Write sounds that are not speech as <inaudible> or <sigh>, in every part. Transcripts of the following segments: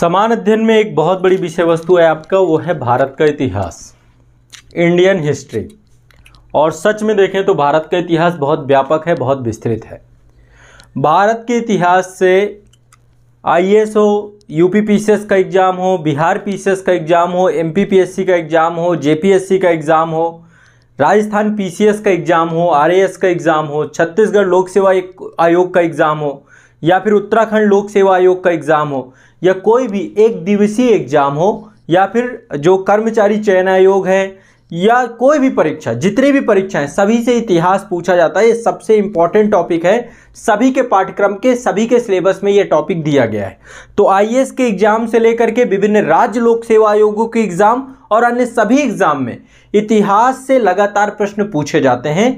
समान अध्ययन में एक बहुत बड़ी विषय वस्तु है आपका वो है भारत का इतिहास इंडियन हिस्ट्री और सच में देखें तो भारत का इतिहास बहुत व्यापक है बहुत विस्तृत है भारत के इतिहास से एस हो यूपी एस का एग्ज़ाम हो बिहार पीसीएस का एग्ज़ाम हो एमपीपीएससी का एग्ज़ाम हो जेपीएससी का एग्ज़ाम हो राजस्थान पीसीएस का एग्ज़ाम हो आरएएस का एग्ज़ाम हो छत्तीसगढ़ लोक सेवा आयोग का एग्ज़ाम हो या फिर उत्तराखंड लोक सेवा आयोग का एग्ज़ाम हो या कोई भी एक दिवसीय एग्ज़ाम हो या फिर जो कर्मचारी चयन आयोग है या कोई भी परीक्षा जितनी भी परीक्षाएं सभी से इतिहास पूछा जाता है ये सबसे इंपॉर्टेंट टॉपिक है सभी के पाठ्यक्रम के सभी के सिलेबस में ये टॉपिक दिया गया है तो आई के एग्जाम से लेकर के विभिन्न राज्य लोक सेवा आयोगों के एग्जाम और अन्य सभी एग्जाम में इतिहास से लगातार प्रश्न पूछे जाते हैं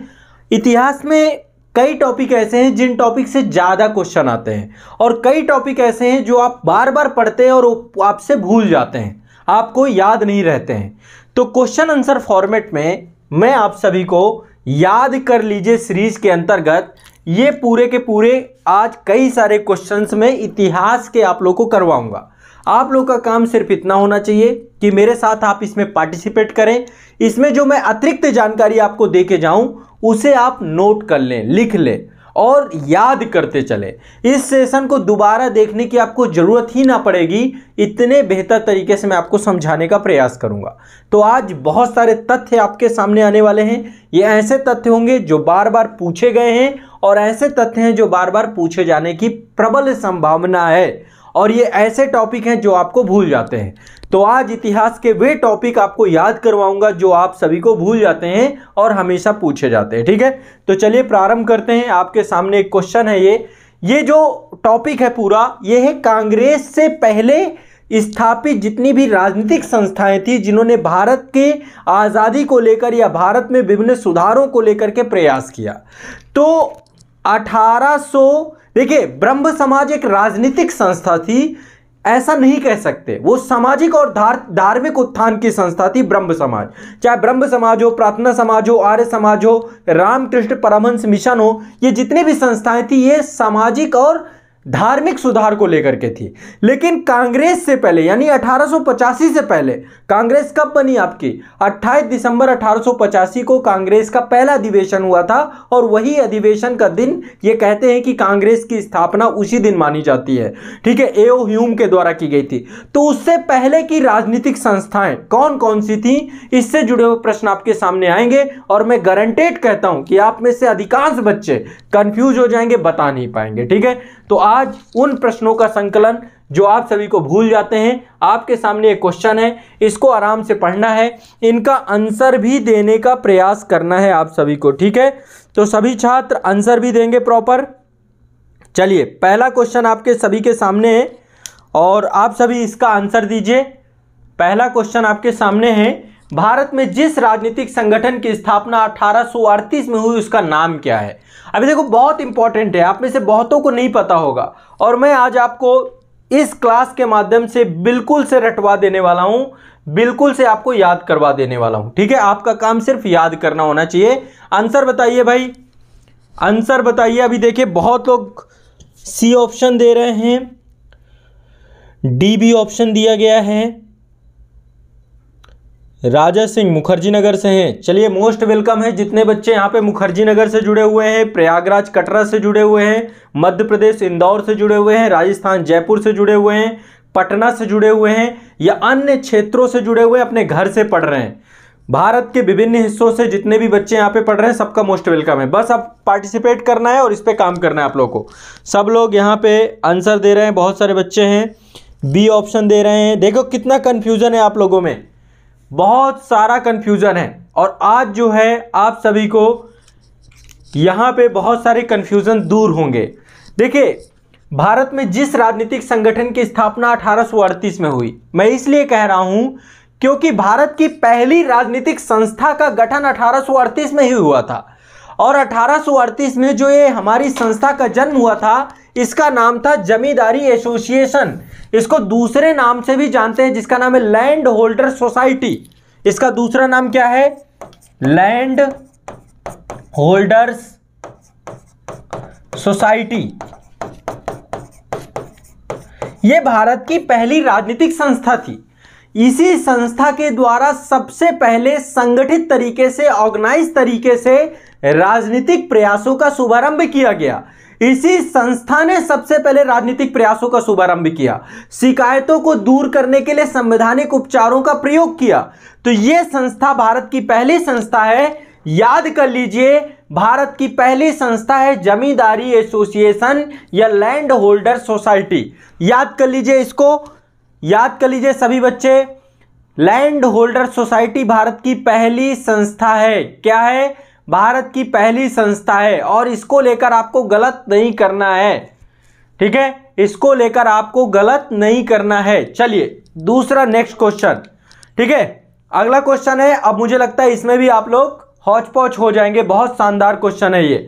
इतिहास में कई टॉपिक ऐसे हैं जिन टॉपिक से ज़्यादा क्वेश्चन आते हैं और कई टॉपिक ऐसे हैं जो आप बार बार पढ़ते हैं और आपसे भूल जाते हैं आपको याद नहीं रहते हैं तो क्वेश्चन आंसर फॉर्मेट में मैं आप सभी को याद कर लीजिए सीरीज के अंतर्गत ये पूरे के पूरे आज कई सारे क्वेश्चंस में इतिहास के आप लोग को करवाऊंगा आप लोग का काम सिर्फ इतना होना चाहिए कि मेरे साथ आप इसमें पार्टिसिपेट करें इसमें जो मैं अतिरिक्त जानकारी आपको दे के जाऊं उसे आप नोट कर लें लिख लें और याद करते चले इस सेशन को दोबारा देखने की आपको ज़रूरत ही ना पड़ेगी इतने बेहतर तरीके से मैं आपको समझाने का प्रयास करूंगा तो आज बहुत सारे तथ्य आपके सामने आने वाले हैं ये ऐसे तथ्य होंगे जो बार बार पूछे गए हैं और ऐसे तथ्य हैं जो बार बार पूछे जाने की प्रबल संभावना है और ये ऐसे टॉपिक हैं जो आपको भूल जाते हैं तो आज इतिहास के वे टॉपिक आपको याद करवाऊंगा जो आप सभी को भूल जाते हैं और हमेशा पूछे जाते हैं ठीक है तो चलिए प्रारंभ करते हैं आपके सामने एक क्वेश्चन है ये ये जो टॉपिक है पूरा ये है कांग्रेस से पहले स्थापित जितनी भी राजनीतिक संस्थाएं थी जिन्होंने भारत के आज़ादी को लेकर या भारत में विभिन्न सुधारों को लेकर के प्रयास किया तो अठारह देखिए ब्रह्म समाज एक राजनीतिक संस्था थी ऐसा नहीं कह सकते वो सामाजिक और धार्मिक उत्थान की संस्था थी ब्रह्म समाज चाहे ब्रह्म समाज हो प्रार्थना समाज हो आर्य समाज हो रामकृष्ण परमहंस मिशन हो ये जितनी भी संस्थाएं थी ये सामाजिक और धार्मिक सुधार को लेकर के थी लेकिन कांग्रेस से पहले यानी अठारह से पहले कांग्रेस कब बनी आपकी 28 दिसंबर अठारह को कांग्रेस का पहला अधिवेशन हुआ था और वही अधिवेशन का दिन ये कहते हैं कि कांग्रेस की स्थापना उसी दिन मानी जाती है ठीक है एओ ह्यूम के द्वारा की गई थी तो उससे पहले की राजनीतिक संस्थाएं कौन कौन सी थी इससे जुड़े हुए प्रश्न आपके सामने आएंगे और मैं गारंटेड कहता हूं कि आप में से अधिकांश बच्चे कंफ्यूज हो जाएंगे बता नहीं पाएंगे ठीक है तो आज उन प्रश्नों का संकलन जो आप सभी को भूल जाते हैं आपके सामने एक क्वेश्चन है इसको आराम से पढ़ना है इनका आंसर भी देने का प्रयास करना है आप सभी को ठीक है तो सभी छात्र आंसर भी देंगे प्रॉपर चलिए पहला क्वेश्चन आपके सभी के सामने है और आप सभी इसका आंसर दीजिए पहला क्वेश्चन आपके सामने है भारत में जिस राजनीतिक संगठन की स्थापना अठारह में हुई उसका नाम क्या है अभी देखो बहुत इंपॉर्टेंट है आप में से बहुतों को नहीं पता होगा और मैं आज आपको इस क्लास के माध्यम से बिल्कुल से रटवा देने वाला हूं बिल्कुल से आपको याद करवा देने वाला हूं ठीक है आपका काम सिर्फ याद करना होना चाहिए आंसर बताइए भाई आंसर बताइए अभी देखिए बहुत लोग सी ऑप्शन दे रहे हैं डी बी ऑप्शन दिया गया है राजा सिंह मुखर्जी नगर से हैं चलिए मोस्ट वेलकम है जितने बच्चे यहाँ पे मुखर्जी नगर से जुड़े हुए हैं प्रयागराज कटरा से जुड़े हुए हैं मध्य प्रदेश इंदौर से जुड़े हुए हैं राजस्थान जयपुर से जुड़े हुए हैं पटना से जुड़े हुए हैं या अन्य क्षेत्रों से जुड़े हुए अपने घर से पढ़ रहे हैं भारत के विभिन्न हिस्सों से जितने भी बच्चे यहाँ पे पढ़ रहे हैं सबका मोस्ट वेलकम है बस अब पार्टिसिपेट करना है और इस पर काम करना है आप लोगों को सब लोग यहाँ पे आंसर दे रहे हैं बहुत सारे बच्चे हैं बी ऑप्शन दे रहे हैं देखो कितना कन्फ्यूजन है आप लोगों में बहुत सारा कन्फ्यूज़न है और आज जो है आप सभी को यहाँ पे बहुत सारे कन्फ्यूज़न दूर होंगे देखिए भारत में जिस राजनीतिक संगठन की स्थापना अठारह में हुई मैं इसलिए कह रहा हूँ क्योंकि भारत की पहली राजनीतिक संस्था का गठन अठारह में ही हुआ था और अठारह में जो ये हमारी संस्था का जन्म हुआ था इसका नाम था जमींदारी एसोसिएशन इसको दूसरे नाम से भी जानते हैं जिसका नाम है लैंड होल्डर सोसाइटी इसका दूसरा नाम क्या है लैंड होल्डर्स सोसाइटी यह भारत की पहली राजनीतिक संस्था थी इसी संस्था के द्वारा सबसे पहले संगठित तरीके से ऑर्गेनाइज तरीके से राजनीतिक प्रयासों का शुभारंभ किया गया इसी संस्था ने सबसे पहले राजनीतिक प्रयासों का शुभारंभ किया शिकायतों को दूर करने के लिए संवैधानिक उपचारों का प्रयोग किया तो यह संस्था भारत की पहली संस्था है याद कर लीजिए भारत की पहली संस्था है जमींदारी एसोसिएशन या लैंड होल्डर सोसाइटी याद कर लीजिए इसको याद कर लीजिए सभी बच्चे लैंड होल्डर सोसाइटी भारत की पहली संस्था है क्या है भारत की पहली संस्था है और इसको लेकर आपको गलत नहीं करना है ठीक है इसको लेकर आपको गलत नहीं करना है चलिए दूसरा नेक्स्ट क्वेश्चन ठीक है अगला क्वेश्चन है अब मुझे लगता है इसमें भी आप लोग हौच पौच हो जाएंगे बहुत शानदार क्वेश्चन है ये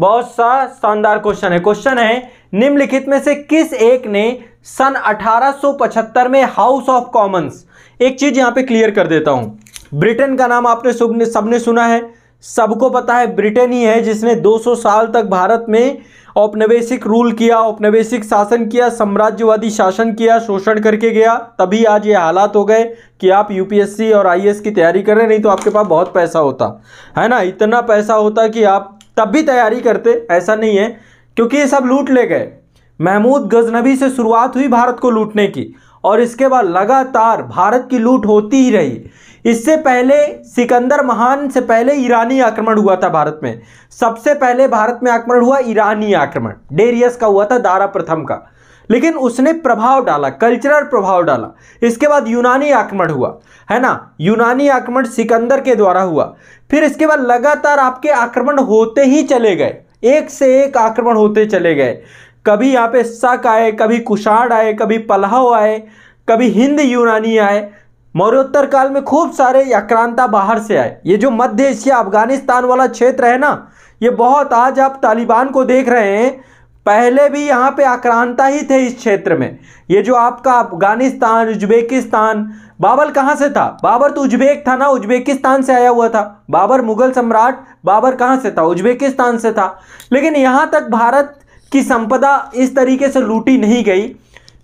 बहुत सा शानदार क्वेश्चन है क्वेश्चन है निम्नलिखित में से किस एक ने सन 1875 में हाउस ऑफ कॉमन्स एक चीज यहां पे क्लियर कर देता हूं ब्रिटेन का नाम आपने सबने सुना है सबको पता है ब्रिटेन ही है जिसने 200 साल तक भारत में औपनिवेशिक रूल किया औपनिवेशिक शासन किया साम्राज्यवादी शासन किया शोषण करके गया तभी आज ये हालात हो गए कि आप यूपीएससी और आईएएस की तैयारी कर रहे नहीं तो आपके पास बहुत पैसा होता है ना इतना पैसा होता कि आप तब भी तैयारी करते ऐसा नहीं है क्योंकि ये सब लूट ले गए महमूद गजनबी से शुरुआत हुई भारत को लूटने की और इसके बाद लगातार भारत की लूट होती ही रही इससे पहले सिकंदर महान से पहले ईरानी आक्रमण हुआ था भारत में सबसे पहले भारत में आक्रमण हुआ ईरानी आक्रमण डेरियस का हुआ था दारा प्रथम का लेकिन उसने प्रभाव डाला कल्चरल प्रभाव डाला इसके बाद यूनानी आक्रमण हुआ है ना यूनानी आक्रमण सिकंदर के द्वारा हुआ फिर इसके बाद लगातार आपके आक्रमण होते ही चले गए एक से एक आक्रमण होते चले गए कभी यहाँ पे शक आए कभी कुषाण आए कभी पलाव आए कभी हिंद यूनानी आए मौर्योत्तर काल में खूब सारे आक्रांता बाहर से आए ये जो मध्य एशिया अफगानिस्तान वाला क्षेत्र है ना ये बहुत आज आप तालिबान को देख रहे हैं पहले भी यहाँ पे आक्रांता ही थे इस क्षेत्र में ये जो आपका अफगानिस्तान उज्बेकिस्तान बाबर कहाँ से था बाबर तो उज्बेक था ना उज्बेकिस्तान से आया हुआ था बाबर मुगल सम्राट बाबर कहाँ से था उज्बेकिस्तान से था लेकिन यहाँ तक भारत की संपदा इस तरीके से लूटी नहीं गई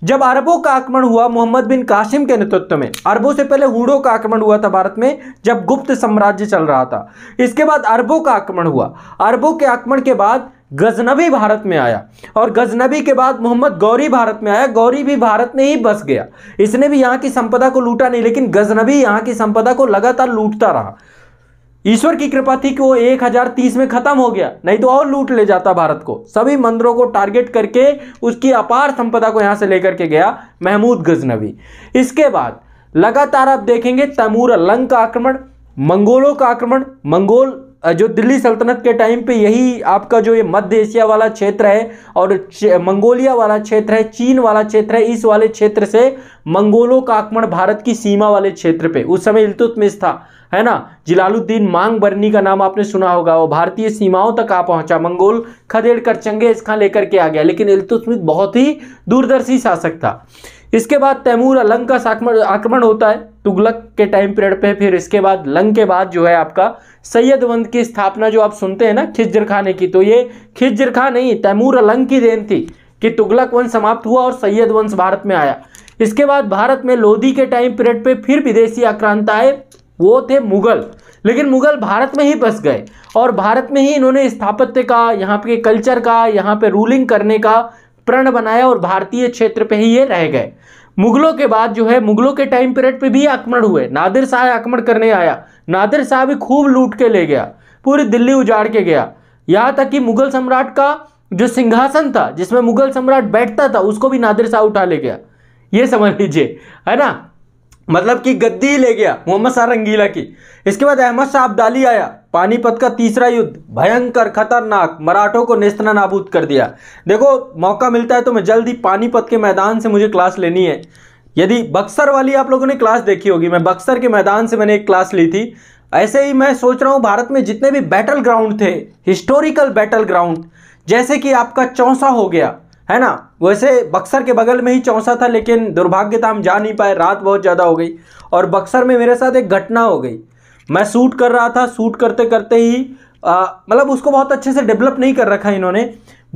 जब अरबों का आक्रमण हुआ मोहम्मद बिन कासिम के नेतृत्व में अरबों से पहले हुडो का आक्रमण हुआ था भारत में जब गुप्त साम्राज्य चल रहा था इसके बाद अरबों का आक्रमण हुआ अरबों के आक्रमण के बाद गजनबी भारत में आया और गजनबी के बाद मोहम्मद गौरी भारत में आया गौरी भी भारत में ही बस गया इसने भी यहाँ की संपदा को लूटा नहीं लेकिन गजनबी यहाँ की संपदा को लगातार लूटता रहा ईश्वर की कृपा थी कि वो 1030 में खत्म हो गया नहीं तो और लूट ले जाता भारत को सभी मंदिरों को टारगेट करके उसकी अपार संपदा को यहां से लेकर के गया महमूद गजनवी इसके बाद लगातार आप देखेंगे तैमूर लंग का आक्रमण मंगोलों का आक्रमण मंगोल जो दिल्ली सल्तनत के टाइम पे यही आपका जो ये मध्य एशिया वाला क्षेत्र है और मंगोलिया वाला क्षेत्र है चीन वाला क्षेत्र है इस वाले क्षेत्र से मंगोलों का आक्रमण भारत की सीमा वाले क्षेत्र पे उस समय इलतुतमिश था है ना जिलालुद्दीन मांग बर्नी का नाम आपने सुना होगा वो भारतीय सीमाओं तक आ पहुंचा मंगोल खदेड़ कर चंगेज खां लेकर के आ गया लेकिन इल्तुतमिश बहुत ही दूरदर्शी शासक था इसके बाद तैमूर अलंग का आक्रमण होता है तुगलक के टाइम पीरियड पे फिर इसके बाद लंग के बाद जो है आपका सैयद वंद की स्थापना जो आप सुनते हैं ना खिजर खाने की तो ये खिज्जर खां नहीं तैमूर अलंग की देन थी कि तुगलक वंश समाप्त हुआ और सैयद वंश भारत में आया इसके बाद भारत में लोधी के टाइम पीरियड पे फिर विदेशी आक्रांत आए वो थे मुग़ल लेकिन मुग़ल भारत में ही बस गए और भारत में ही इन्होंने स्थापत्य का यहाँ पे कल्चर का यहाँ पे रूलिंग करने का प्रण बनाया और भारतीय क्षेत्र पे ही ये रह गए मुगलों के बाद जो है मुगलों के टाइम पीरियड पे भी आक्रमण हुए नादिर शाह आक्रमण करने आया नादिर शाह भी खूब लूट के ले गया पूरी दिल्ली उजाड़ के गया यहाँ तक कि मुगल सम्राट का जो सिंहासन था जिसमें मुगल सम्राट बैठता था उसको भी नादिर शाह उठा ले गया ये समझ लीजिए है ना मतलब कि गद्दी ले गया मोहम्मद शाह रंगीला की इसके बाद अहमद शाह अब्दाली आया पानीपत का तीसरा युद्ध भयंकर खतरनाक मराठों को नेस्तना नाबूद कर दिया देखो मौका मिलता है तो मैं जल्द ही पानीपत के मैदान से मुझे क्लास लेनी है यदि बक्सर वाली आप लोगों ने क्लास देखी होगी मैं बक्सर के मैदान से मैंने एक क्लास ली थी ऐसे ही मैं सोच रहा हूँ भारत में जितने भी बैटल ग्राउंड थे हिस्टोरिकल बैटल ग्राउंड जैसे कि आपका चौसा हो गया है ना वैसे बक्सर के बगल में ही चौंसा था लेकिन दुर्भाग्यता हम जा नहीं पाए रात बहुत ज़्यादा हो गई और बक्सर में मेरे साथ एक घटना हो गई मैं सूट कर रहा था सूट करते करते ही मतलब उसको बहुत अच्छे से डेवलप नहीं कर रखा इन्होंने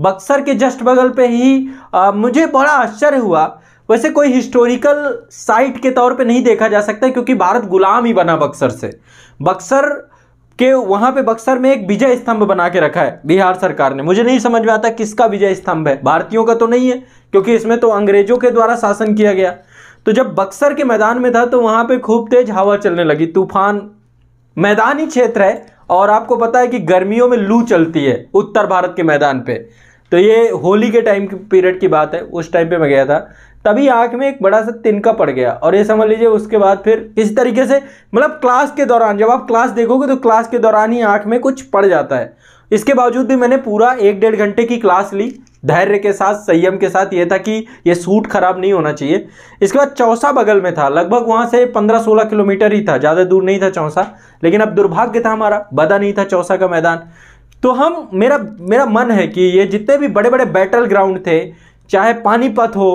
बक्सर के जस्ट बगल पे ही आ, मुझे बड़ा आश्चर्य हुआ वैसे कोई हिस्टोरिकल साइट के तौर पे नहीं देखा जा सकता क्योंकि भारत गुलाम ही बना बक्सर से बक्सर कि वहां पे बक्सर में एक विजय स्तंभ बना के रखा है बिहार सरकार ने मुझे नहीं समझ में आता किसका विजय स्तंभ है भारतीयों का तो नहीं है क्योंकि इसमें तो अंग्रेजों के द्वारा शासन किया गया तो जब बक्सर के मैदान में था तो वहां पे खूब तेज हवा चलने लगी तूफान मैदानी क्षेत्र है और आपको पता है कि गर्मियों में लू चलती है उत्तर भारत के मैदान पे तो ये होली के टाइम पीरियड की बात है उस टाइम पे मैं गया था तभी आँख में एक बड़ा सा तिनका पड़ गया और ये समझ लीजिए उसके बाद फिर इस तरीके से मतलब क्लास के दौरान जब आप क्लास देखोगे तो क्लास के दौरान ही आँख में कुछ पड़ जाता है इसके बावजूद भी मैंने पूरा एक डेढ़ घंटे की क्लास ली धैर्य के साथ संयम के साथ ये था कि ये सूट खराब नहीं होना चाहिए इसके बाद चौसा बगल में था लगभग वहाँ से 15-16 किलोमीटर ही था ज़्यादा दूर नहीं था चौसा लेकिन अब दुर्भाग्य था हमारा बदा नहीं था चौसा का मैदान तो हम मेरा मेरा मन है कि ये जितने भी बड़े बड़े बैटल ग्राउंड थे चाहे पानीपत हो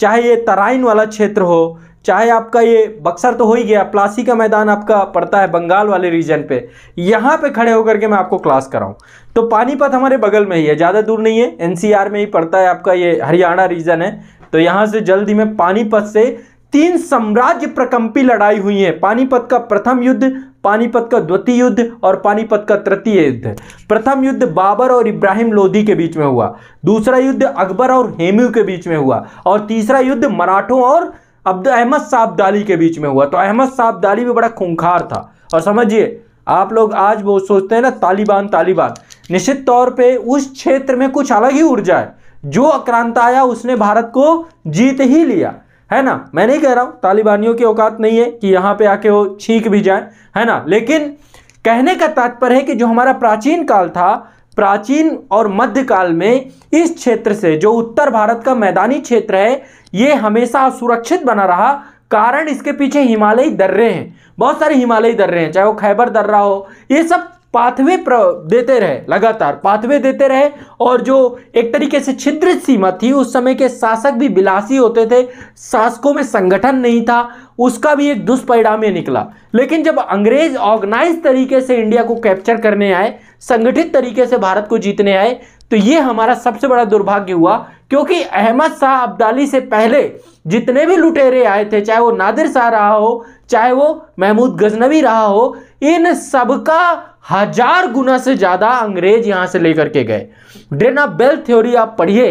चाहे ये तराइन वाला क्षेत्र हो चाहे आपका ये बक्सर तो हो ही गया प्लासी का मैदान आपका पड़ता है बंगाल वाले रीजन पे यहाँ पे खड़े होकर के मैं आपको क्लास कराऊँ तो पानीपत हमारे बगल में ही है ज़्यादा दूर नहीं है एनसीआर में ही पड़ता है आपका ये हरियाणा रीजन है तो यहाँ से जल्दी में पानीपत से तीन साम्राज्य प्रकंपी लड़ाई हुई है पानीपत का प्रथम युद्ध पानीपत का द्वितीय युद्ध और पानीपत का तृतीय युद्ध प्रथम युद्ध बाबर और इब्राहिम लोधी के बीच में हुआ दूसरा युद्ध अकबर और हेमू के बीच में हुआ और तीसरा युद्ध मराठों और अब्द अहमद साबदाली के बीच में हुआ तो अहमद साबदाली भी बड़ा खूंखार था और समझिए आप लोग आज वो सोचते हैं ना तालिबान तालिबान निश्चित तौर पर उस क्षेत्र में कुछ अलग ही ऊर्जा है जो आक्रांत आया उसने भारत को जीत ही लिया है ना मैं नहीं कह रहा हूं तालिबानियों की औकात नहीं है कि यहां पे आके वो छींक भी जाए है ना लेकिन कहने का तात्पर्य है कि जो हमारा प्राचीन काल था प्राचीन और मध्य काल में इस क्षेत्र से जो उत्तर भारत का मैदानी क्षेत्र है ये हमेशा सुरक्षित बना रहा कारण इसके पीछे हिमालयी दर्रे हैं बहुत सारे हिमालयी दर्रे हैं चाहे वो खैबर दर्रा हो ये सब पाथवे देते रहे लगातार पाथवे देते रहे और जो एक तरीके से छिद्रित सीमा थी उस समय के शासक भी बिलासी होते थे शासकों में संगठन नहीं था उसका भी एक दुष्परिणाम ये निकला लेकिन जब अंग्रेज ऑर्गेनाइज तरीके से इंडिया को कैप्चर करने आए संगठित तरीके से भारत को जीतने आए तो ये हमारा सबसे बड़ा दुर्भाग्य हुआ क्योंकि अहमद शाह अब्दाली से पहले जितने भी लुटेरे आए थे चाहे वो नादिर शाह रहा हो चाहे वो महमूद गजनवी रहा हो इन सबका हजार गुना से ज्यादा अंग्रेज यहां से लेकर के गए ड्रेना बेल थ्योरी आप पढ़िए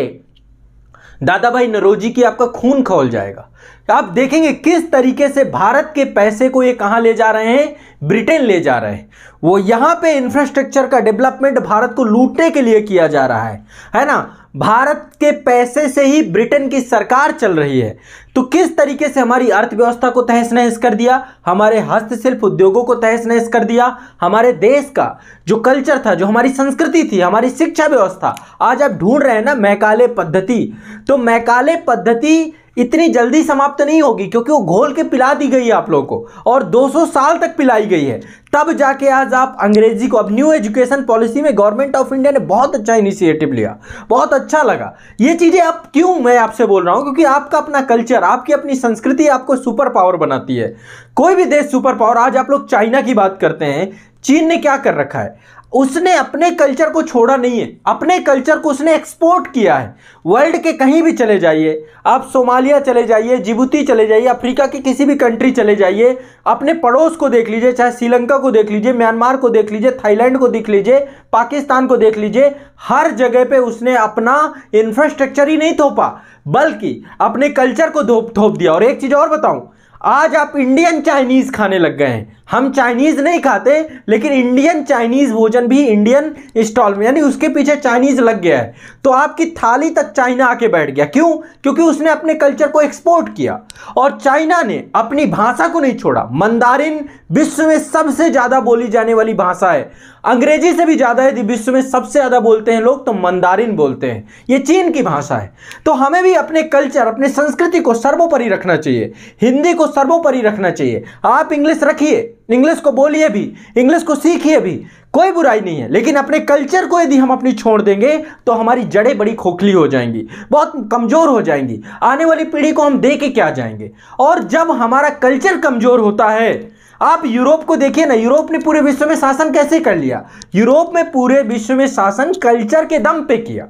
दादा भाई नरोजी की आपका खून खोल जाएगा तो आप देखेंगे किस तरीके से भारत के पैसे को ये कहां ले जा रहे हैं ब्रिटेन ले जा रहे हैं वो यहां पे इंफ्रास्ट्रक्चर का डेवलपमेंट भारत को लूटने के लिए किया जा रहा है है ना भारत के पैसे से ही ब्रिटेन की सरकार चल रही है तो किस तरीके से हमारी अर्थव्यवस्था को तहस नहस कर दिया हमारे हस्तशिल्प उद्योगों को तहस नहस कर दिया हमारे देश का जो कल्चर था जो हमारी संस्कृति थी हमारी शिक्षा व्यवस्था आज आप ढूंढ रहे हैं ना मैकाले पद्धति तो मैकाले पद्धति इतनी जल्दी समाप्त नहीं होगी क्योंकि वो घोल के पिला दी गई है आप लोगों को और 200 साल तक पिलाई गई है तब जाके आज आप अंग्रेजी को अब न्यू एजुकेशन पॉलिसी में गवर्नमेंट ऑफ इंडिया ने बहुत अच्छा इनिशिएटिव लिया बहुत अच्छा लगा ये चीज़ें आप क्यों मैं आपसे बोल रहा हूँ क्योंकि आपका अपना कल्चर आपकी अपनी संस्कृति आपको सुपर पावर बनाती है कोई भी देश सुपर पावर आज आप लोग चाइना की बात करते हैं चीन ने क्या कर रखा है उसने अपने कल्चर को छोड़ा नहीं है अपने कल्चर को उसने एक्सपोर्ट किया है वर्ल्ड के कहीं भी चले जाइए आप सोमालिया चले जाइए जिबूती चले जाइए अफ्रीका के किसी भी कंट्री चले जाइए अपने पड़ोस को देख लीजिए चाहे श्रीलंका को देख लीजिए म्यांमार को देख लीजिए थाईलैंड को देख लीजिए पाकिस्तान को देख लीजिए हर जगह पर उसने अपना इंफ्रास्ट्रक्चर ही नहीं थोपा बल्कि अपने कल्चर को थोप दिया और एक चीज़ और बताऊँ आज आप इंडियन चाइनीज़ खाने लग गए हैं हम चाइनीज़ नहीं खाते लेकिन इंडियन चाइनीज़ भोजन भी इंडियन स्टॉल में यानी उसके पीछे चाइनीज़ लग गया है तो आपकी थाली तक चाइना आके बैठ गया क्यों क्योंकि उसने अपने कल्चर को एक्सपोर्ट किया और चाइना ने अपनी भाषा को नहीं छोड़ा मंदारिन विश्व में सबसे ज़्यादा बोली जाने वाली भाषा है अंग्रेजी से भी ज़्यादा यदि विश्व में सबसे ज़्यादा बोलते हैं लोग तो मंदारिन बोलते हैं ये चीन की भाषा है तो हमें भी अपने कल्चर अपने संस्कृति को सर्वोपरि रखना चाहिए हिंदी को सर्वोपरि रखना चाहिए आप इंग्लिश रखिए इंग्लिश को बोलिए भी इंग्लिश को सीखिए भी कोई बुराई नहीं है लेकिन अपने कल्चर को यदि हम अपनी छोड़ देंगे तो हमारी जड़ें बड़ी खोखली हो जाएंगी बहुत कमज़ोर हो जाएंगी आने वाली पीढ़ी को हम दे के क्या जाएंगे और जब हमारा कल्चर कमज़ोर होता है आप यूरोप को देखिए ना यूरोप ने पूरे विश्व में शासन कैसे कर लिया यूरोप में पूरे विश्व में शासन कल्चर के दम पे किया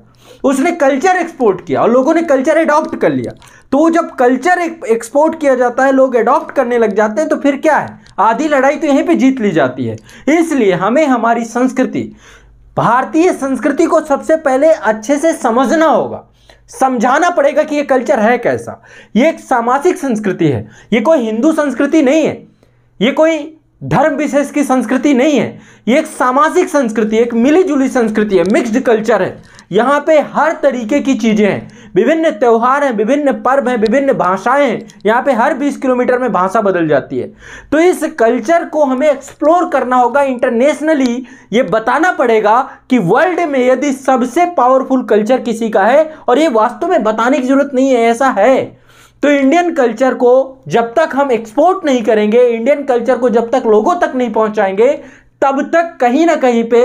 उसने कल्चर एक्सपोर्ट किया और लोगों ने कल्चर एडॉप्ट कर लिया तो जब कल्चर एक्सपोर्ट किया जाता है लोग एडॉप्ट करने लग जाते हैं तो फिर क्या है आधी लड़ाई तो यहीं पे जीत ली जाती है इसलिए हमें हमारी संस्कृति भारतीय संस्कृति को सबसे पहले अच्छे से समझना होगा समझाना पड़ेगा कि ये कल्चर है कैसा ये एक सामाजिक संस्कृति है ये कोई हिंदू संस्कृति नहीं है ये कोई धर्म विशेष की संस्कृति नहीं है ये एक सामाजिक संस्कृति एक मिलीजुली संस्कृति है मिक्स्ड कल्चर है यहाँ पे हर तरीके की चीज़ें हैं विभिन्न त्यौहार हैं विभिन्न पर्व हैं विभिन्न भाषाएं हैं यहाँ पे हर 20 किलोमीटर में भाषा बदल जाती है तो इस कल्चर को हमें एक्सप्लोर करना होगा इंटरनेशनली ये बताना पड़ेगा कि वर्ल्ड में यदि सबसे पावरफुल कल्चर किसी का है और ये वास्तव में बताने की जरूरत नहीं है ऐसा है तो इंडियन कल्चर को जब तक हम एक्सपोर्ट नहीं करेंगे इंडियन कल्चर को जब तक लोगों तक नहीं पहुंचाएंगे तब तक कहीं ना कहीं पे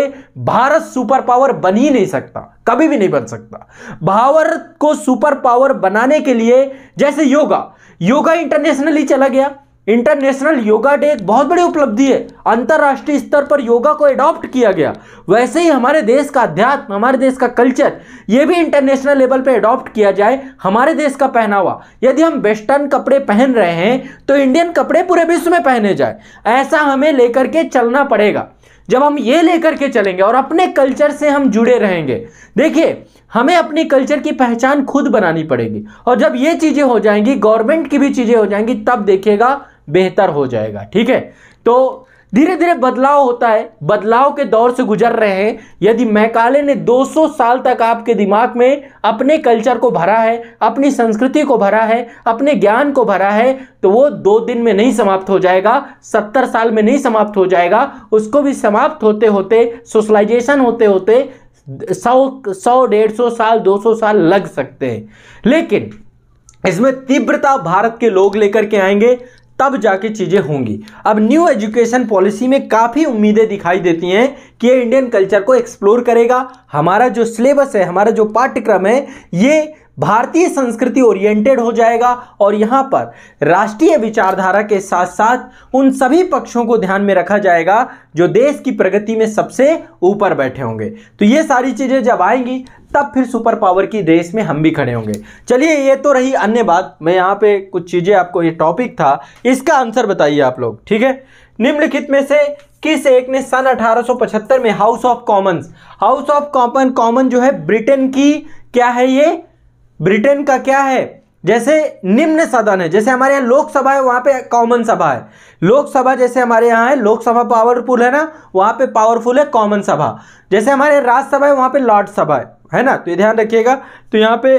भारत सुपर पावर बन ही नहीं सकता कभी भी नहीं बन सकता भारत को सुपर पावर बनाने के लिए जैसे योगा योगा इंटरनेशनली चला गया इंटरनेशनल योगा डे एक बहुत बड़ी उपलब्धि है अंतर्राष्ट्रीय स्तर पर योगा को एडॉप्ट किया गया वैसे ही हमारे देश का अध्यात्म हमारे देश का कल्चर ये भी इंटरनेशनल लेवल पर एडॉप्ट किया जाए हमारे देश का पहनावा यदि हम वेस्टर्न कपड़े पहन रहे हैं तो इंडियन कपड़े पूरे विश्व में पहने जाए ऐसा हमें लेकर के चलना पड़ेगा जब हम ये लेकर के चलेंगे और अपने कल्चर से हम जुड़े रहेंगे देखिए हमें अपनी कल्चर की पहचान खुद बनानी पड़ेगी और जब ये चीज़ें हो जाएंगी गवर्नमेंट की भी चीज़ें हो जाएंगी तब देखिएगा बेहतर हो जाएगा ठीक है तो धीरे धीरे बदलाव होता है बदलाव के दौर से गुजर रहे हैं यदि मैकाले ने 200 साल तक आपके दिमाग में अपने कल्चर को भरा है अपनी संस्कृति को भरा है अपने ज्ञान को भरा है तो वो दो दिन में नहीं समाप्त हो जाएगा सत्तर साल में नहीं समाप्त हो जाएगा उसको भी समाप्त होते होते सोशलाइजेशन होते होते सौ सौ डेढ़ सौ साल दो सौ साल लग सकते हैं लेकिन इसमें तीव्रता भारत के लोग लेकर के आएंगे तब जाके चीज़ें होंगी अब न्यू एजुकेशन पॉलिसी में काफ़ी उम्मीदें दिखाई देती हैं कि ये इंडियन कल्चर को एक्सप्लोर करेगा हमारा जो सिलेबस है हमारा जो पाठ्यक्रम है ये भारतीय संस्कृति ओरिएंटेड हो जाएगा और यहां पर राष्ट्रीय विचारधारा के साथ साथ उन सभी पक्षों को ध्यान में रखा जाएगा जो देश की प्रगति में सबसे ऊपर बैठे होंगे तो ये सारी चीज़ें जब आएंगी तब फिर सुपर पावर की रेस में हम भी खड़े होंगे चलिए ये तो रही अन्य बात मैं यहां पे कुछ चीज़ें आपको ये टॉपिक था इसका आंसर बताइए आप लोग ठीक है निम्नलिखित में से किस एक ने सन 1875 में House of Commons House of Common Common जो है ब्रिटेन की क्या है ये ब्रिटेन का क्या है जैसे निम्न सदन है जैसे हमारे यहाँ लोकसभा है वहां पे कॉमन सभा है लोकसभा जैसे हमारे यहाँ है लोकसभा पावरफुल है ना वहां पे पावरफुल है कॉमन सभा जैसे हमारे राज्यसभा है वहां पे लॉर्ड सभा है है ना तो ये ध्यान रखिएगा तो यहाँ पे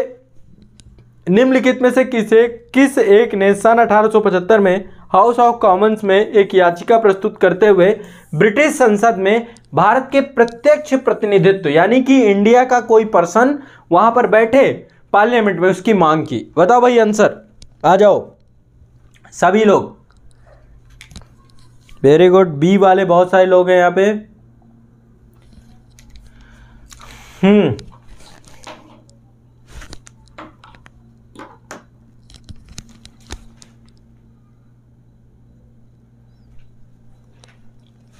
निम्नलिखित में से एक किस एक ने सन पचहत्तर में हाउस ऑफ कॉमन्स में एक याचिका प्रस्तुत करते हुए ब्रिटिश संसद में भारत के प्रत्यक्ष प्रतिनिधित्व यानी कि इंडिया का कोई पर्सन वहां पर बैठे पार्लियामेंट में उसकी मांग की बताओ भाई आंसर आ जाओ सभी लोग वेरी गुड बी वाले बहुत सारे लोग हैं यहाँ पे हम्म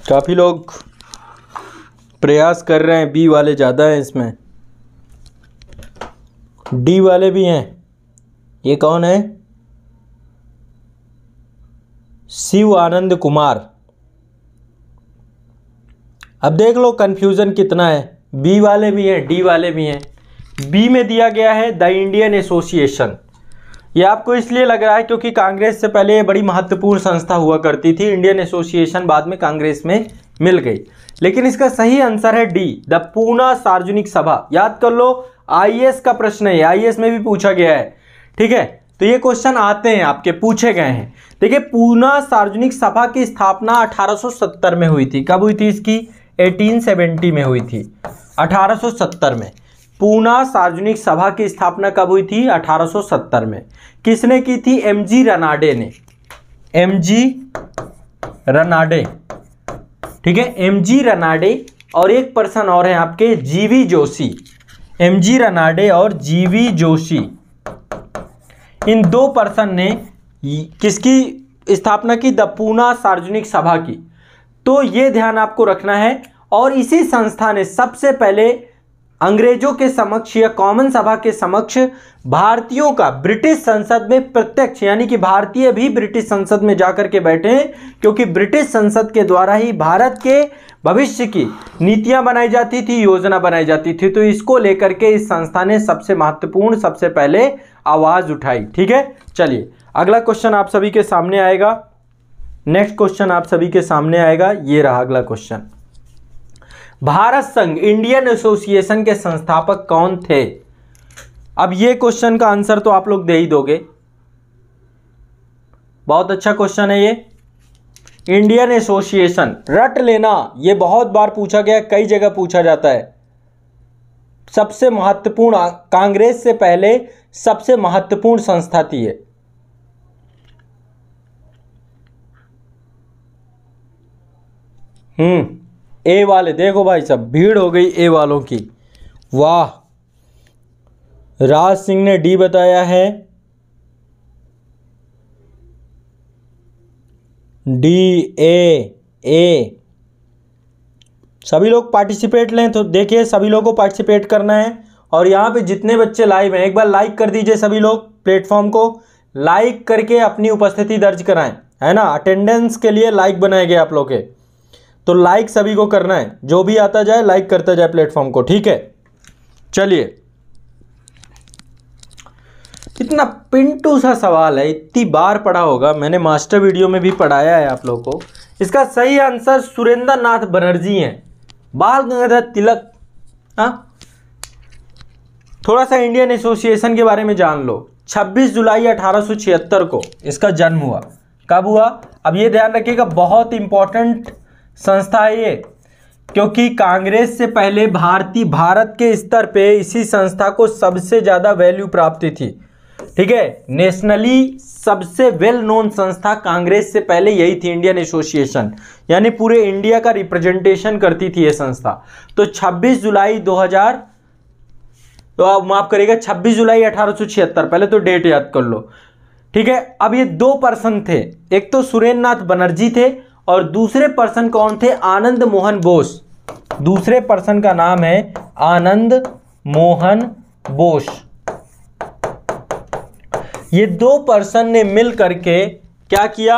काफ़ी लोग प्रयास कर रहे हैं बी वाले ज़्यादा हैं इसमें डी वाले भी हैं ये कौन है शिव आनंद कुमार अब देख लो कंफ्यूजन कितना है बी वाले भी हैं डी वाले भी हैं बी में दिया गया है द इंडियन एसोसिएशन ये आपको इसलिए लग रहा है क्योंकि कांग्रेस से पहले ये बड़ी महत्वपूर्ण संस्था हुआ करती थी इंडियन एसोसिएशन बाद में कांग्रेस में मिल गई लेकिन इसका सही आंसर है डी द पूना सार्वजनिक सभा याद कर लो आईएएस का प्रश्न है आईएएस में भी पूछा गया है ठीक है तो ये क्वेश्चन आते हैं आपके पूछे गए हैं देखिए पूना सार्वजनिक सभा की स्थापना 1870 में हुई थी कब हुई थी इसकी 1870 में हुई थी 1870 में पूना सार्वजनिक सभा की स्थापना कब हुई थी 1870 में किसने की थी एमजी रनाडे ने एमजी रनाडे ठीक है एमजी रनाडे और एक पर्सन और हैं आपके जीवी जोशी एम जी रनाडे और जी वी जोशी इन दो पर्सन ने किसकी स्थापना की द पूना सार्वजनिक सभा की तो ये ध्यान आपको रखना है और इसी संस्था ने सबसे पहले अंग्रेजों के समक्ष या कॉमन सभा के समक्ष भारतीयों का ब्रिटिश संसद में प्रत्यक्ष यानी कि भारतीय भी ब्रिटिश संसद में जाकर के बैठे हैं क्योंकि ब्रिटिश संसद के द्वारा ही भारत के भविष्य की नीतियां बनाई जाती थी योजना बनाई जाती थी तो इसको लेकर के इस संस्था ने सबसे महत्वपूर्ण सबसे पहले आवाज़ उठाई ठीक है चलिए अगला क्वेश्चन आप सभी के सामने आएगा नेक्स्ट क्वेश्चन आप सभी के सामने आएगा ये रहा अगला क्वेश्चन भारत संघ इंडियन एसोसिएशन के संस्थापक कौन थे अब ये क्वेश्चन का आंसर तो आप लोग दे ही दोगे बहुत अच्छा क्वेश्चन है ये इंडियन एसोसिएशन रट लेना ये बहुत बार पूछा गया कई जगह पूछा जाता है सबसे महत्वपूर्ण कांग्रेस से पहले सबसे महत्वपूर्ण संस्था थी है। हम्म ए वाले देखो भाई साहब भीड़ हो गई ए वालों की वाह राज सिंह ने डी बताया है डी ए ए सभी लोग पार्टिसिपेट लें तो देखिए सभी लोगों को पार्टिसिपेट करना है और यहाँ पे जितने बच्चे लाइव हैं एक बार लाइक कर दीजिए सभी लोग प्लेटफॉर्म को लाइक करके अपनी उपस्थिति दर्ज कराएं है ना अटेंडेंस के लिए लाइक बनाए गए आप लोग के तो लाइक सभी को करना है जो भी आता जाए लाइक करता जाए प्लेटफॉर्म को ठीक है चलिए इतना पिंटू सा सवाल है इतनी बार पढ़ा होगा मैंने मास्टर वीडियो में भी पढ़ाया है आप लोगों को इसका सही आंसर सुरेंद्र नाथ बनर्जी हैं बाल गंगाधर तिलक हाँ थोड़ा सा इंडियन एसोसिएशन के बारे में जान लो 26 जुलाई 1876 को इसका जन्म हुआ कब हुआ अब ये ध्यान रखिएगा बहुत इंपॉर्टेंट संस्था ये क्योंकि कांग्रेस से पहले भारतीय भारत के स्तर पे इसी संस्था को सबसे ज़्यादा वैल्यू प्राप्त थी ठीक है नेशनली सबसे वेल नोन संस्था कांग्रेस से पहले यही थी इंडियन एसोसिएशन यानी पूरे इंडिया का रिप्रेजेंटेशन करती थी ये संस्था तो 26 जुलाई 2000 तो आप माफ करेगा 26 जुलाई 1876 पहले तो डेट याद कर लो ठीक है अब ये दो पर्सन थे एक तो सुरेंद्र नाथ बनर्जी थे और दूसरे पर्सन कौन थे आनंद मोहन बोस दूसरे पर्सन का नाम है आनंद मोहन बोस ये दो पर्सन ने मिल करके क्या किया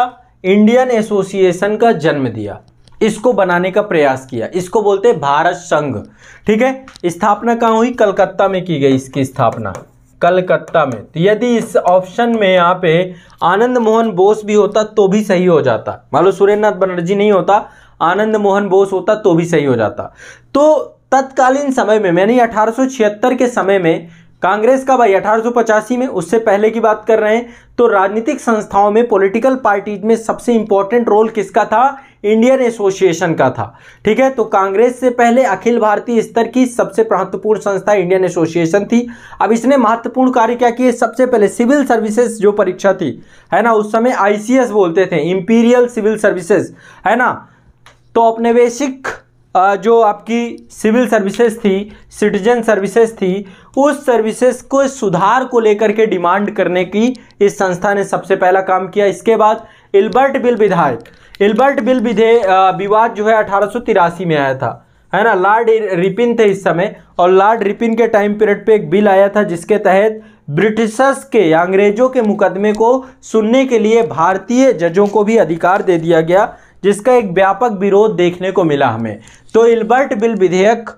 इंडियन एसोसिएशन का जन्म दिया इसको बनाने का प्रयास किया इसको बोलते भारत संघ ठीक है स्थापना कहां हुई कलकत्ता में की गई इसकी स्थापना कलकत्ता में तो यदि इस ऑप्शन में यहाँ पे आनंद मोहन बोस भी होता तो भी सही हो जाता मान लो सुरेंद्र नाथ बनर्जी नहीं होता आनंद मोहन बोस होता तो भी सही हो जाता तो तत्कालीन समय में यानी अठारह के समय में कांग्रेस का भाई अठारह में उससे पहले की बात कर रहे हैं तो राजनीतिक संस्थाओं में पॉलिटिकल पार्टीज में सबसे इंपॉर्टेंट रोल किसका था इंडियन एसोसिएशन का था ठीक है तो कांग्रेस से पहले अखिल भारतीय स्तर की सबसे महत्वपूर्ण संस्था इंडियन एसोसिएशन थी अब इसने महत्वपूर्ण कार्य क्या किए सबसे पहले सिविल सर्विसेज जो परीक्षा थी है ना उस समय आईसीएस बोलते थे इंपीरियल सिविल सर्विसेज है ना तो औपनिवेशिक जो आपकी सिविल सर्विसेज थी सिटीजन सर्विसेज थी उस सर्विसेज को सुधार को लेकर के डिमांड करने की इस संस्था ने सबसे पहला काम किया इसके बाद एल्बर्ट बिल विधायक एल्बर्ट बिल विधे विवाद जो है अठारह में आया था है ना लॉर्ड रिपिन थे इस समय और लॉर्ड रिपिन के टाइम पीरियड पे एक बिल आया था जिसके तहत ब्रिटिशर्स के या अंग्रेजों के मुकदमे को सुनने के लिए भारतीय जजों को भी अधिकार दे दिया गया जिसका एक व्यापक विरोध देखने को मिला हमें तो इल्बर्ट बिल विधेयक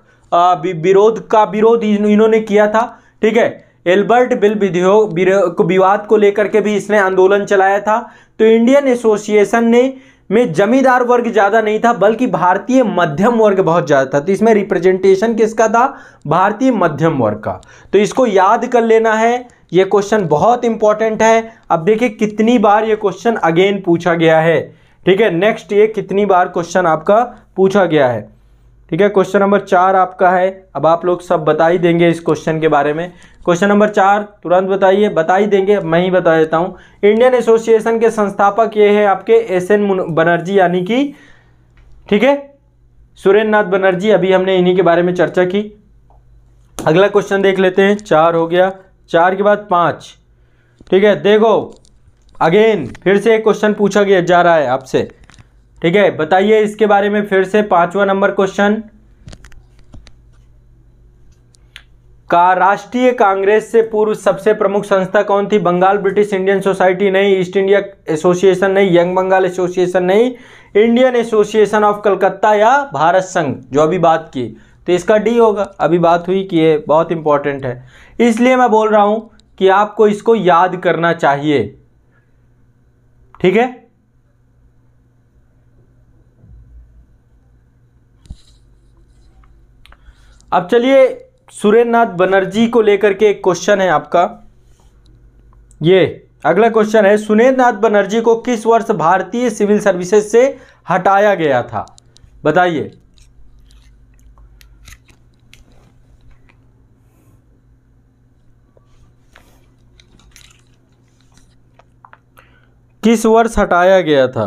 विरोध का विरोध इन्होंने किया था ठीक है एल्बर्ट बिल विधेयक विवाद को लेकर के भी इसने आंदोलन चलाया था तो इंडियन एसोसिएशन ने में जमींदार वर्ग ज़्यादा नहीं था बल्कि भारतीय मध्यम वर्ग बहुत ज़्यादा था तो इसमें रिप्रेजेंटेशन किसका था भारतीय मध्यम वर्ग का तो इसको याद कर लेना है ये क्वेश्चन बहुत इंपॉर्टेंट है अब देखिए कितनी बार ये क्वेश्चन अगेन पूछा गया है ठीक है नेक्स्ट ये कितनी बार क्वेश्चन आपका पूछा गया है ठीक है क्वेश्चन नंबर चार आपका है अब आप लोग सब बता ही देंगे इस क्वेश्चन के बारे में क्वेश्चन नंबर चार तुरंत बताइए बता ही देंगे मैं ही बता देता हूँ इंडियन एसोसिएशन के संस्थापक ये है आपके एस एन बनर्जी यानी कि ठीक है सुरेंद्र नाथ बनर्जी अभी हमने इन्हीं के बारे में चर्चा की अगला क्वेश्चन देख लेते हैं चार हो गया चार के बाद पाँच ठीक है देखो अगेन फिर से एक क्वेश्चन पूछा गया जा रहा है आपसे ठीक है बताइए इसके बारे में फिर से पांचवा नंबर क्वेश्चन का राष्ट्रीय कांग्रेस से पूर्व सबसे प्रमुख संस्था कौन थी बंगाल ब्रिटिश इंडियन सोसाइटी नहीं ईस्ट इंडिया एसोसिएशन नहीं यंग बंगाल एसोसिएशन नहीं इंडियन एसोसिएशन ऑफ कलकत्ता या भारत संघ जो अभी बात की तो इसका डी होगा अभी बात हुई कि ये बहुत इंपॉर्टेंट है इसलिए मैं बोल रहा हूं कि आपको इसको याद करना चाहिए ठीक है अब चलिए सुरेंद्रनाथ बनर्जी को लेकर के एक क्वेश्चन है आपका ये अगला क्वेश्चन है सुरेंद्र नाथ बनर्जी को किस वर्ष भारतीय सिविल सर्विसेज से हटाया गया था बताइए किस वर्ष हटाया गया था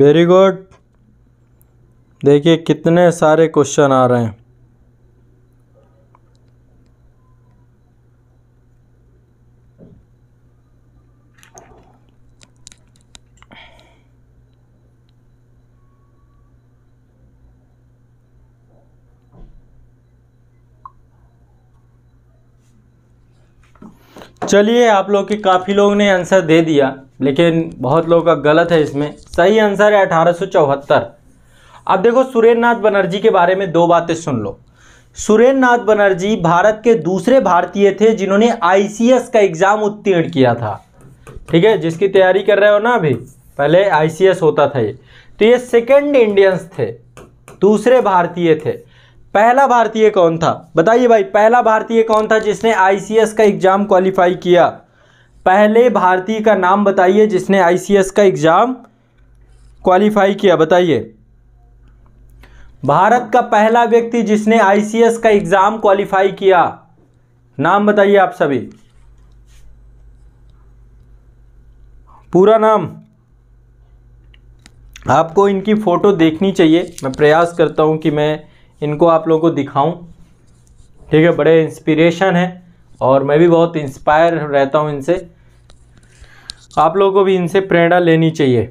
वेरी गुड देखिए कितने सारे क्वेश्चन आ रहे हैं चलिए आप लोग के काफ़ी लोग ने आंसर दे दिया लेकिन बहुत लोगों का गलत है इसमें सही आंसर है अठारह अब देखो सुरेंद्र नाथ बनर्जी के बारे में दो बातें सुन लो सुरेंद्र नाथ बनर्जी भारत के दूसरे भारतीय थे जिन्होंने आई का एग्ज़ाम उत्तीर्ण किया था ठीक है जिसकी तैयारी कर रहे हो ना अभी पहले आई होता था ये तो ये सेकेंड इंडियंस थे दूसरे भारतीय थे पहला भारतीय कौन था बताइए भाई पहला भारतीय कौन था जिसने आईसीएस का एग्ज़ाम क्वालिफाई किया पहले भारतीय का नाम बताइए जिसने आईसीएस का एग्ज़ाम क्वालिफाई किया बताइए भारत का पहला व्यक्ति जिसने आईसीएस का एग्ज़ाम क्वालिफाई किया नाम बताइए आप सभी पूरा नाम आपको इनकी फ़ोटो देखनी चाहिए मैं प्रयास करता हूं कि मैं इनको आप लोगों को दिखाऊं ठीक है बड़े इंस्पिरेशन है और मैं भी बहुत इंस्पायर रहता हूं इनसे आप लोगों को भी इनसे प्रेरणा लेनी चाहिए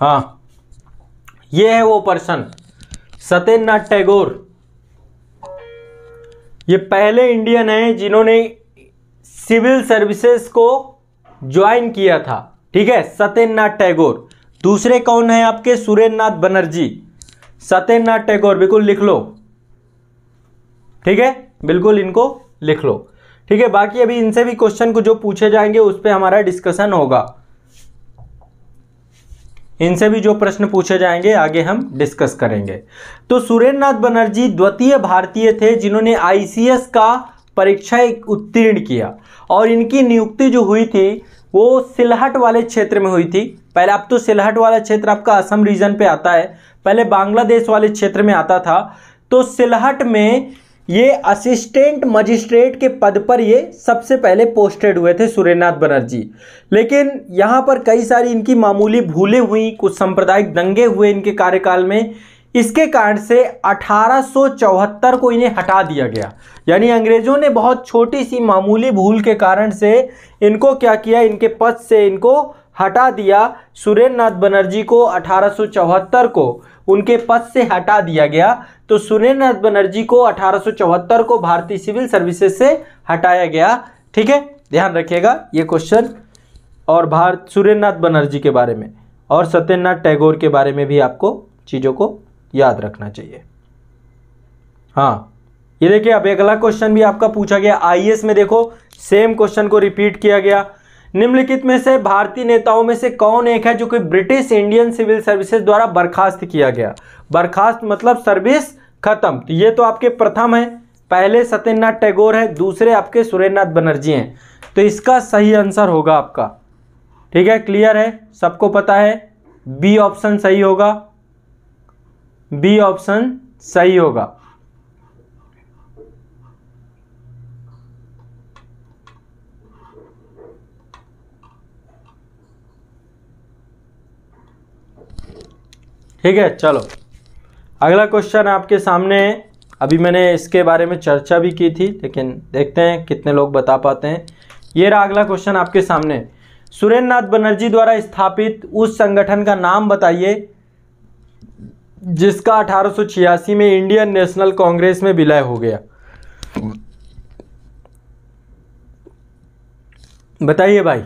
हाँ ये है वो पर्सन नाथ टैगोर ये पहले इंडियन हैं जिन्होंने सिविल सर्विसेज को ज्वाइन किया था ठीक है सत्येंद्र टैगोर दूसरे कौन है आपके सुरेंद्रनाथ बनर्जी सत्येंद्र टैगोर बिल्कुल लिख लो ठीक है बिल्कुल इनको लिख लो ठीक है बाकी अभी इनसे भी क्वेश्चन को जो पूछे जाएंगे उस पर हमारा डिस्कशन होगा इनसे भी जो प्रश्न पूछे जाएंगे आगे हम डिस्कस करेंगे तो सुरेंद्रनाथ बनर्जी द्वितीय भारतीय थे जिन्होंने आईसीएस का परीक्षा उत्तीर्ण किया और इनकी नियुक्ति जो हुई थी वो सिलहट वाले क्षेत्र में हुई थी पहले अब तो सिलहट वाला क्षेत्र आपका असम रीजन पे आता है पहले बांग्लादेश वाले क्षेत्र में आता था तो सिलहट में ये असिस्टेंट मजिस्ट्रेट के पद पर ये सबसे पहले पोस्टेड हुए थे सूर्यनाथ बनर्जी लेकिन यहाँ पर कई सारी इनकी मामूली भूलें हुई कुछ सांप्रदायिक दंगे हुए इनके कार्यकाल में इसके कारण से 1874 को इन्हें हटा दिया गया यानी अंग्रेज़ों ने बहुत छोटी सी मामूली भूल के कारण से इनको क्या किया इनके पद से इनको हटा दिया सुरेंद्र नाथ बनर्जी को 1874 को उनके पद से हटा दिया गया तो सुरेंद्र नाथ बनर्जी को 1874 को भारतीय सिविल सर्विसेज से हटाया गया ठीक है ध्यान रखिएगा ये क्वेश्चन और भारत सुरेंद्र नाथ बनर्जी के बारे में और सत्यनाथ टैगोर के बारे में भी आपको चीज़ों को याद रखना चाहिए हाँ ये देखिए अब अगला क्वेश्चन भी आपका पूछा गया आईएएस e में देखो सेम क्वेश्चन को रिपीट किया गया निम्नलिखित में से भारतीय नेताओं में से कौन एक है जो कि ब्रिटिश इंडियन सिविल सर्विसेज द्वारा बर्खास्त किया गया बर्खास्त मतलब सर्विस खत्म तो ये तो आपके प्रथम है पहले सत्येंद्रनाथ टैगोर है दूसरे आपके सुरेंद्रनाथ बनर्जी हैं तो इसका सही आंसर होगा आपका ठीक है क्लियर है सबको पता है बी ऑप्शन सही होगा बी ऑप्शन सही होगा ठीक है चलो अगला क्वेश्चन आपके सामने है अभी मैंने इसके बारे में चर्चा भी की थी लेकिन देखते हैं कितने लोग बता पाते हैं ये रहा अगला क्वेश्चन आपके सामने सुरेंद्र नाथ बनर्जी द्वारा स्थापित उस संगठन का नाम बताइए जिसका अठारह में इंडियन नेशनल कांग्रेस में विलय हो गया हम्म। बताइए भाई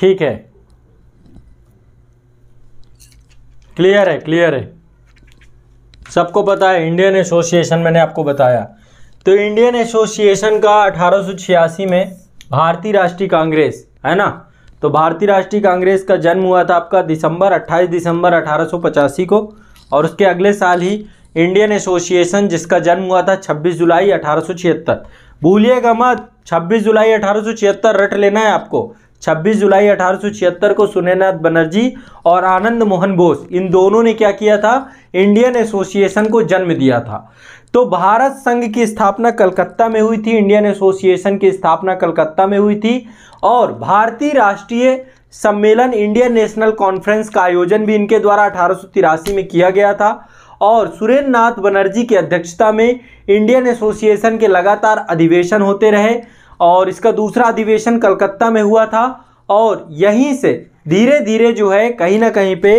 ठीक है क्लियर है क्लियर है सबको पता है इंडियन एसोसिएशन मैंने आपको बताया तो इंडियन एसोसिएशन का अठारह में भारतीय राष्ट्रीय कांग्रेस है ना तो भारतीय राष्ट्रीय कांग्रेस का जन्म हुआ था आपका दिसंबर 28 दिसंबर 1885 को और उसके अगले साल ही इंडियन एसोसिएशन जिसका जन्म हुआ था 26 जुलाई अठारह भूलिएगा मत 26 जुलाई अठारह रट लेना है आपको 26 जुलाई अठारह को सुनेनाथ बनर्जी और आनंद मोहन बोस इन दोनों ने क्या किया था इंडियन एसोसिएशन को जन्म दिया था तो भारत संघ की स्थापना कलकत्ता में हुई थी इंडियन एसोसिएशन की स्थापना कलकत्ता में हुई थी और भारतीय राष्ट्रीय सम्मेलन इंडियन नेशनल कॉन्फ्रेंस का आयोजन भी इनके द्वारा अठारह में किया गया था और सुरेंद्र नाथ बनर्जी की अध्यक्षता में इंडियन एसोसिएशन के लगातार अधिवेशन होते रहे और इसका दूसरा अधिवेशन कलकत्ता में हुआ था और यहीं से धीरे धीरे जो है कहीं ना कहीं पे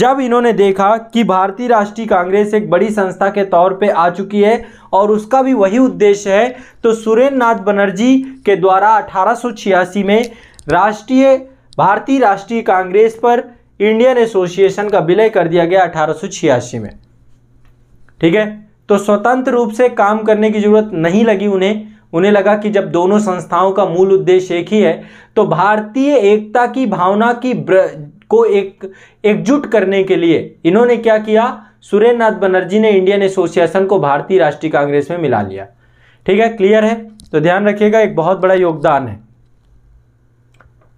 जब इन्होंने देखा कि भारतीय राष्ट्रीय कांग्रेस एक बड़ी संस्था के तौर पे आ चुकी है और उसका भी वही उद्देश्य है तो सुरेंद्र नाथ बनर्जी के द्वारा अठारह में राष्ट्रीय भारतीय राष्ट्रीय कांग्रेस पर इंडियन एसोसिएशन का विलय कर दिया गया अठारह में ठीक है तो स्वतंत्र रूप से काम करने की जरूरत नहीं लगी उन्हें उन्हें लगा कि जब दोनों संस्थाओं का मूल उद्देश्य एक ही है तो भारतीय एकता की भावना की को एक एकजुट करने के लिए इन्होंने क्या किया सुरेंद्र नाथ बनर्जी ने इंडियन एसोसिएशन को भारतीय राष्ट्रीय कांग्रेस में मिला लिया ठीक है क्लियर है तो ध्यान रखिएगा एक बहुत बड़ा योगदान है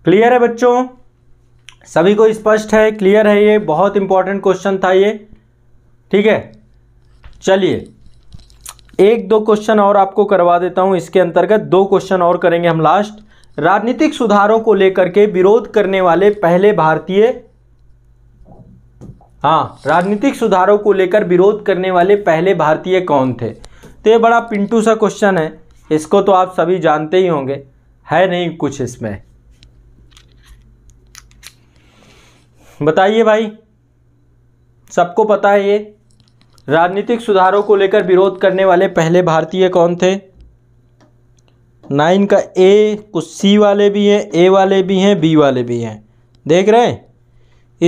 क्लियर है बच्चों सभी को स्पष्ट है क्लियर है ये बहुत इंपॉर्टेंट क्वेश्चन था ये ठीक है चलिए एक दो क्वेश्चन और आपको करवा देता हूं इसके अंतर्गत दो क्वेश्चन और करेंगे हम लास्ट राजनीतिक सुधारों को लेकर के विरोध करने वाले पहले भारतीय हाँ राजनीतिक सुधारों को लेकर विरोध करने वाले पहले भारतीय कौन थे तो ये बड़ा पिंटू सा क्वेश्चन है इसको तो आप सभी जानते ही होंगे है नहीं कुछ इसमें बताइए भाई सबको पता है ये राजनीतिक सुधारों को लेकर विरोध करने वाले पहले भारतीय कौन थे नाइन का ए कुछ सी वाले भी हैं ए वाले भी हैं बी वाले भी हैं देख रहे हैं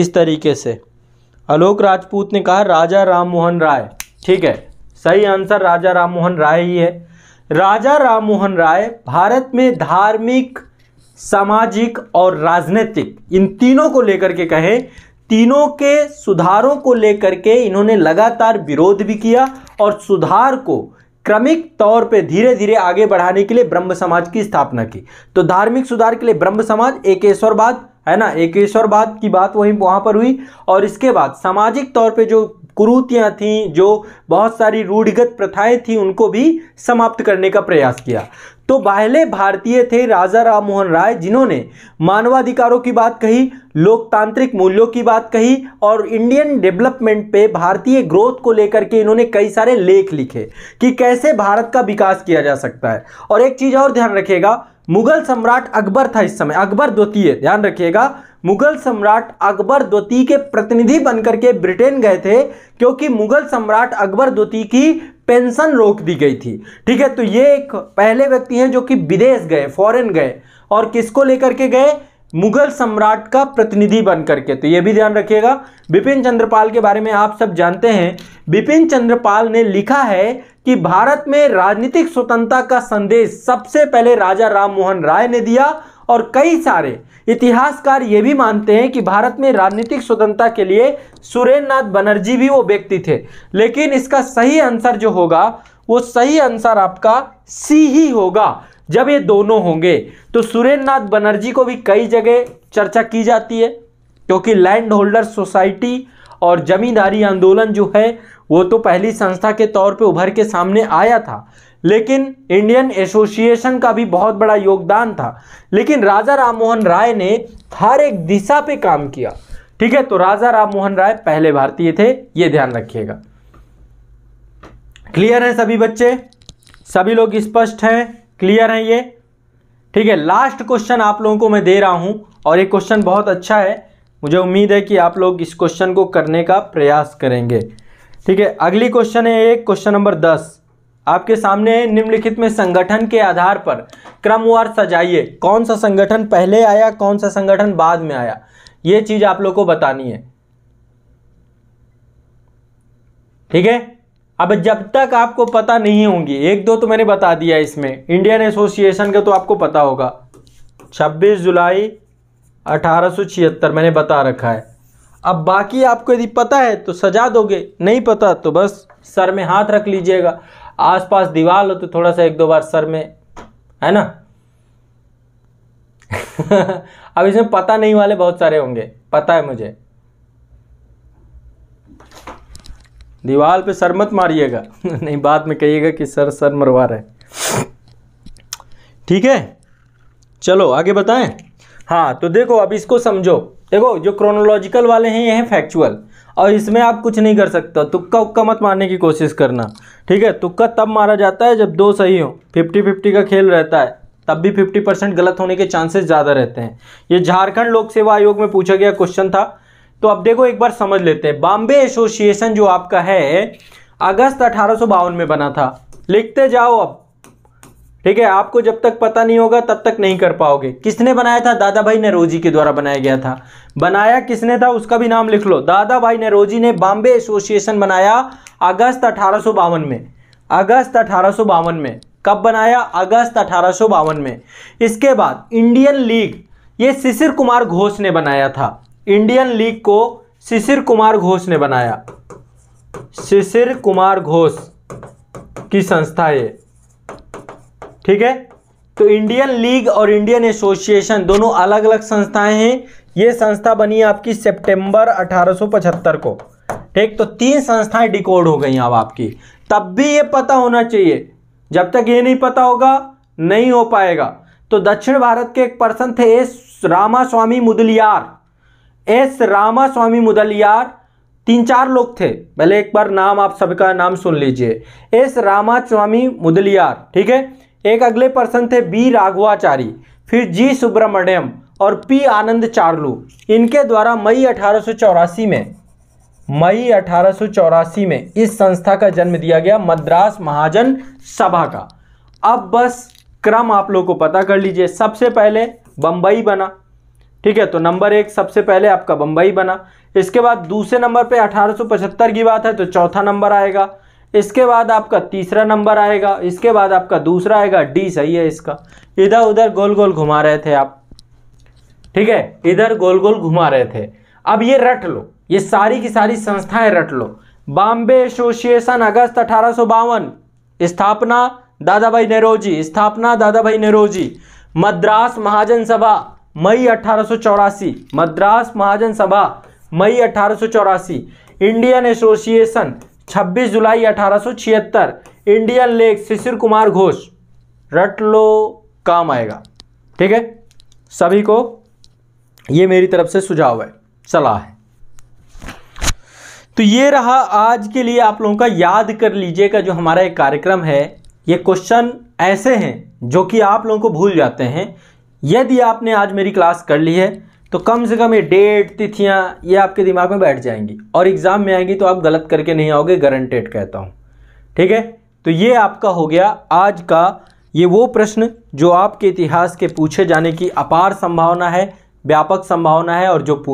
इस तरीके से आलोक राजपूत ने कहा राजा राम मोहन राय ठीक है सही आंसर राजा राम मोहन राय ही है राजा राम मोहन राय भारत में धार्मिक सामाजिक और राजनीतिक इन तीनों को लेकर के कहें तीनों के सुधारों को लेकर के इन्होंने लगातार विरोध भी किया और सुधार को क्रमिक तौर पे धीरे धीरे आगे बढ़ाने के लिए ब्रह्म समाज की स्थापना की तो धार्मिक सुधार के लिए ब्रह्म समाज एकेश्वरवाद है ना एकेश्वरवाद की बात वहीं वहाँ पर हुई और इसके बाद सामाजिक तौर पे जो कुरूतियाँ थीं जो बहुत सारी रूढ़िगत प्रथाएं थीं उनको भी समाप्त करने का प्रयास किया तो पहले भारतीय थे राजा राम मोहन राय जिन्होंने मानवाधिकारों की बात कही लोकतांत्रिक मूल्यों की बात कही और इंडियन डेवलपमेंट पे भारतीय ग्रोथ को लेकर के इन्होंने कई सारे लेख लिखे कि कैसे भारत का विकास किया जा सकता है और एक चीज़ और ध्यान रखिएगा मुगल सम्राट अकबर था इस समय अकबर द्वितीय ध्यान रखिएगा मुगल सम्राट अकबर द्वितीय के प्रतिनिधि बनकर के ब्रिटेन गए थे क्योंकि मुगल सम्राट अकबर द्वितीय की पेंशन रोक दी गई थी ठीक है तो ये एक पहले व्यक्ति हैं जो कि विदेश गए फॉरेन गए और किसको लेकर के गए मुगल सम्राट का प्रतिनिधि बन करके तो ये भी ध्यान रखिएगा बिपिन चंद्रपाल के बारे में आप सब जानते हैं बिपिन चंद्रपाल ने लिखा है कि भारत में राजनीतिक स्वतंत्रता का संदेश सबसे पहले राजा मोहन राय ने दिया और कई सारे इतिहासकार ये भी मानते हैं कि भारत में राजनीतिक स्वतंत्रता के लिए सुरेंद्र नाथ बनर्जी भी वो व्यक्ति थे लेकिन इसका सही आंसर जो होगा वो सही आंसर आपका सी ही होगा जब ये दोनों होंगे तो सुरेंद्र नाथ बनर्जी को भी कई जगह चर्चा की जाती है क्योंकि लैंड होल्डर सोसाइटी और जमींदारी आंदोलन जो है वो तो पहली संस्था के तौर पे उभर के सामने आया था लेकिन इंडियन एसोसिएशन का भी बहुत बड़ा योगदान था लेकिन राजा राममोहन राय ने हर एक दिशा पे काम किया ठीक है तो राजा राममोहन राय पहले भारतीय थे ये ध्यान रखिएगा क्लियर है सभी बच्चे सभी लोग स्पष्ट हैं क्लियर है ये ठीक है लास्ट क्वेश्चन आप लोगों को मैं दे रहा हूं और ये क्वेश्चन बहुत अच्छा है मुझे उम्मीद है कि आप लोग इस क्वेश्चन को करने का प्रयास करेंगे ठीक है अगली क्वेश्चन है एक क्वेश्चन नंबर दस आपके सामने है निम्नलिखित में संगठन के आधार पर क्रमवार सजाइए कौन सा संगठन पहले आया कौन सा संगठन बाद में आया ये चीज आप लोग को बतानी है ठीक है अब जब तक आपको पता नहीं होंगी एक दो तो मैंने बता दिया इसमें इंडियन एसोसिएशन का तो आपको पता होगा 26 जुलाई 1876 मैंने बता रखा है अब बाकी आपको यदि पता है तो सजा दोगे नहीं पता तो बस सर में हाथ रख लीजिएगा आसपास दीवार हो तो थोड़ा सा एक दो बार सर में है ना <laughs> अब इसमें पता नहीं वाले बहुत सारे होंगे पता है मुझे दीवार पे सर मत मारिएगा <laughs> नहीं बाद में कहिएगा कि सर सर मरवा रहे ठीक है चलो आगे बताएं हाँ तो देखो अब इसको समझो देखो जो क्रोनोलॉजिकल वाले हैं ये हैं फैक्चुअल और इसमें आप कुछ नहीं कर सकते तुक्का उक्का मत मारने की कोशिश करना ठीक है तुक्का तब मारा जाता है जब दो सही हो फिफ्टी फिफ्टी का खेल रहता है तब भी फिफ्टी परसेंट गलत होने के चांसेस ज़्यादा रहते हैं ये झारखंड लोक सेवा आयोग में पूछा गया क्वेश्चन था तो अब देखो एक बार समझ लेते हैं बॉम्बे एसोसिएशन जो आपका है अगस्त अठारह में बना था लिखते जाओ अब ठीक है आपको जब तक पता नहीं होगा तब तक नहीं कर पाओगे किसने बनाया था दादा भाई नरोजी के द्वारा बनाया गया था बनाया किसने था उसका भी नाम लिख लो दादा भाई नरोजी ने बॉम्बे एसोसिएशन बनाया अगस्त अठारह में अगस्त अठारह में कब बनाया अगस्त अठारह में इसके बाद इंडियन लीग ये शिशिर कुमार घोष ने बनाया था इंडियन लीग को शिशिर कुमार घोष ने बनाया शिशिर कुमार घोष की संस्था ये ठीक है तो इंडियन लीग और इंडियन एसोसिएशन दोनों अलग अलग संस्थाएं हैं ये संस्था बनी आपकी सितंबर 1875 को ठीक तो तीन संस्थाएं डिकोड हो गई अब आपकी तब भी ये पता होना चाहिए जब तक ये नहीं पता होगा नहीं हो पाएगा तो दक्षिण भारत के एक पर्सन थे एस रामास्वामी मुदलियार एस रामास्वामी मुदलियार तीन चार लोग थे पहले एक बार नाम आप सबका नाम सुन लीजिए एस रामास्वामी मुदलियार ठीक है एक अगले पर्सन थे बी राघवाचारी फिर जी सुब्रमण्यम और पी आनंद चार्लू इनके द्वारा मई अठारह में मई अठारह में इस संस्था का जन्म दिया गया मद्रास महाजन सभा का अब बस क्रम आप लोग को पता कर लीजिए सबसे पहले बंबई बना ठीक है तो नंबर एक सबसे पहले आपका बंबई बना इसके बाद दूसरे नंबर पे 1875 की बात है तो चौथा नंबर आएगा इसके बाद आपका तीसरा नंबर आएगा इसके बाद आपका दूसरा आएगा डी सही है इसका इधर उधर गोल गोल घुमा रहे थे आप ठीक है इधर गोल गोल घुमा रहे थे अब ये रट लो ये सारी की सारी संस्थाएं रट लो बॉम्बे एसोसिएशन अगस्त अठारह स्थापना दादा भाई नेहरोजी स्थापना दादा भाई नेहरोजी मद्रास महाजन सभा मई अठारह मद्रास महाजन सभा मई अठारह इंडियन एसोसिएशन छब्बीस जुलाई अठारह इंडियन लेख शिशिर कुमार घोष रट लो काम आएगा ठीक है सभी को ये मेरी तरफ से सुझाव है सलाह है तो ये रहा आज के लिए आप लोगों का याद कर लीजिएगा जो हमारा एक कार्यक्रम है ये क्वेश्चन ऐसे हैं जो कि आप लोगों को भूल जाते हैं यदि आपने आज मेरी क्लास कर ली है तो कम से कम ये डेट तिथियां ये आपके दिमाग में बैठ जाएंगी और एग्ज़ाम में आएंगी तो आप गलत करके नहीं आओगे गारंटेड कहता हूं ठीक है तो ये आपका हो गया आज का ये वो प्रश्न जो आपके इतिहास के पूछे जाने की अपार संभावना है व्यापक संभावना है और जो पूछ